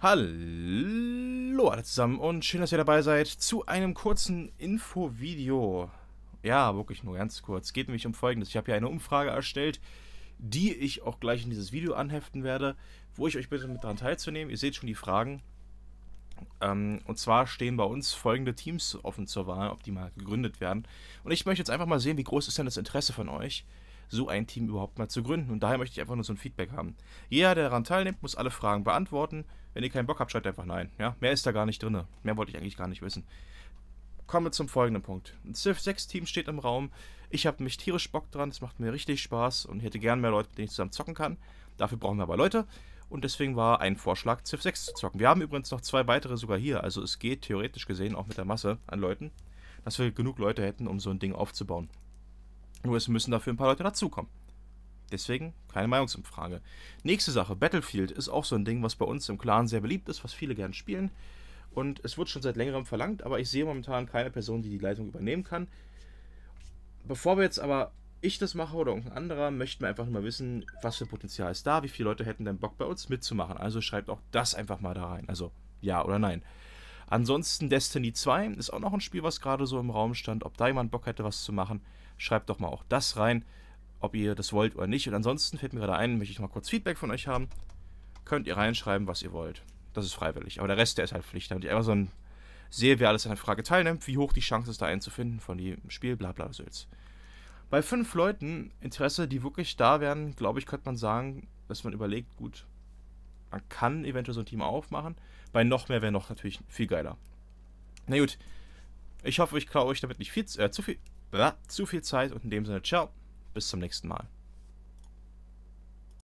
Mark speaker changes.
Speaker 1: Hallo alle zusammen und schön, dass ihr dabei seid zu einem kurzen Infovideo. Ja, wirklich nur ganz kurz. Geht nämlich um Folgendes. Ich habe hier eine Umfrage erstellt, die ich auch gleich in dieses Video anheften werde, wo ich euch bitte mit daran teilzunehmen. Ihr seht schon die Fragen. Ähm, und zwar stehen bei uns folgende Teams offen zur Wahl, ob die mal gegründet werden. Und ich möchte jetzt einfach mal sehen, wie groß ist denn das Interesse von euch so ein Team überhaupt mal zu gründen. Und daher möchte ich einfach nur so ein Feedback haben. Jeder, der daran teilnimmt, muss alle Fragen beantworten. Wenn ihr keinen Bock habt, schreibt einfach nein. Ja, mehr ist da gar nicht drin. Mehr wollte ich eigentlich gar nicht wissen. Kommen wir zum folgenden Punkt. Ein Civ 6-Team steht im Raum. Ich habe mich tierisch Bock dran. Es macht mir richtig Spaß und ich hätte gern mehr Leute, mit denen ich zusammen zocken kann. Dafür brauchen wir aber Leute. Und deswegen war ein Vorschlag, Civ 6 zu zocken. Wir haben übrigens noch zwei weitere sogar hier. Also es geht theoretisch gesehen auch mit der Masse an Leuten, dass wir genug Leute hätten, um so ein Ding aufzubauen. Nur es müssen dafür ein paar Leute dazukommen. Deswegen keine Meinungsumfrage. Nächste Sache, Battlefield ist auch so ein Ding, was bei uns im Clan sehr beliebt ist, was viele gerne spielen. Und es wird schon seit längerem verlangt, aber ich sehe momentan keine Person, die die Leitung übernehmen kann. Bevor wir jetzt aber ich das mache oder irgendein anderer, möchten wir einfach nur mal wissen, was für Potenzial ist da, wie viele Leute hätten denn Bock bei uns mitzumachen. Also schreibt auch das einfach mal da rein. Also ja oder nein. Ansonsten Destiny 2 ist auch noch ein Spiel, was gerade so im Raum stand. Ob da jemand Bock hätte, was zu machen, schreibt doch mal auch das rein, ob ihr das wollt oder nicht. Und ansonsten fällt mir gerade ein, möchte ich mal kurz Feedback von euch haben. Könnt ihr reinschreiben, was ihr wollt. Das ist freiwillig. Aber der Rest, der ist halt Pflicht. Damit ich einfach so ein sehe, wer alles an der Frage teilnimmt, wie hoch die Chance ist, da einen zu finden von dem Spiel, bla bla Sülz. Bei fünf Leuten Interesse, die wirklich da wären, glaube ich, könnte man sagen, dass man überlegt, gut, man kann eventuell so ein Team aufmachen. Bei noch mehr wäre noch natürlich viel geiler. Na gut, ich hoffe, ich klaue euch damit nicht viel, äh, zu, viel, äh, zu viel Zeit und in dem Sinne, ciao, bis zum nächsten Mal.